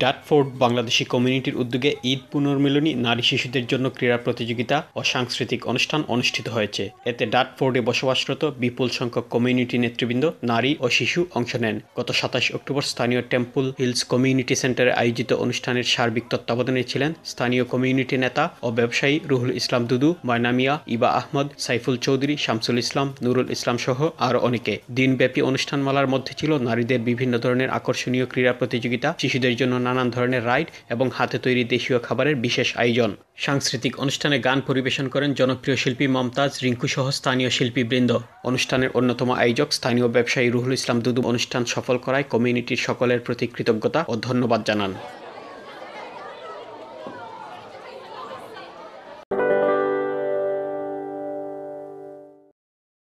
Dartford Bangladeshi কমিউনিটির উদ্যোগে ঈদ পুনর্মিলনী নারী শিশুদের জন্য ক্রীড়া প্রতিযোগিতা ও সাংস্কৃতিক অনুষ্ঠান অনুষ্ঠিত হয়েছে এতে ডাটফোর্ডে বসবাসরত বিপুল সংখ্যক কমিউনিটি নেতৃবৃন্দ নারী ও শিশু অংশ নেন গত সাতাশ অক্টোবর স্থানীয় টেম্পল হিলস কমিউনিটি সেন্টারে আয়োজিত অনুষ্ঠানের সার্বিক তত্ত্বাবধানে ছিলেন স্থানীয় কমিউনিটি নেতা ও ব্যবসায়ী রুহুল ইসলাম দুদু মায়নামিয়া ইবা আহমদ সাইফুল চৌধুরী শামসুল ইসলাম নুরুল ইসলাম সহ আরও অনেকে দিনব্যাপী অনুষ্ঠানমালার মধ্যে ছিল নারীদের বিভিন্ন ধরনের আকর্ষণীয় ক্রীড়া প্রতিযোগিতা শিশুদের জন্য নানান ধরনের রাইড এবং হাতে তৈরি দেশীয় খাবারের বিশেষ আয়োজন সাংস্কৃতিক অনুষ্ঠানে গান পরিবেশন করেন জনপ্রিয় শিল্পী মমতাজ রিঙ্কু সহ স্থানীয় শিল্পীবৃন্দ অনুষ্ঠানের অন্যতম আয়োজক স্থানীয় ব্যবসায়ী রুহুল ইসলাম দুদু অনুষ্ঠান সফল করায় কমিউনিটির সকলের প্রতি কৃতজ্ঞতা ও ধন্যবাদ জানান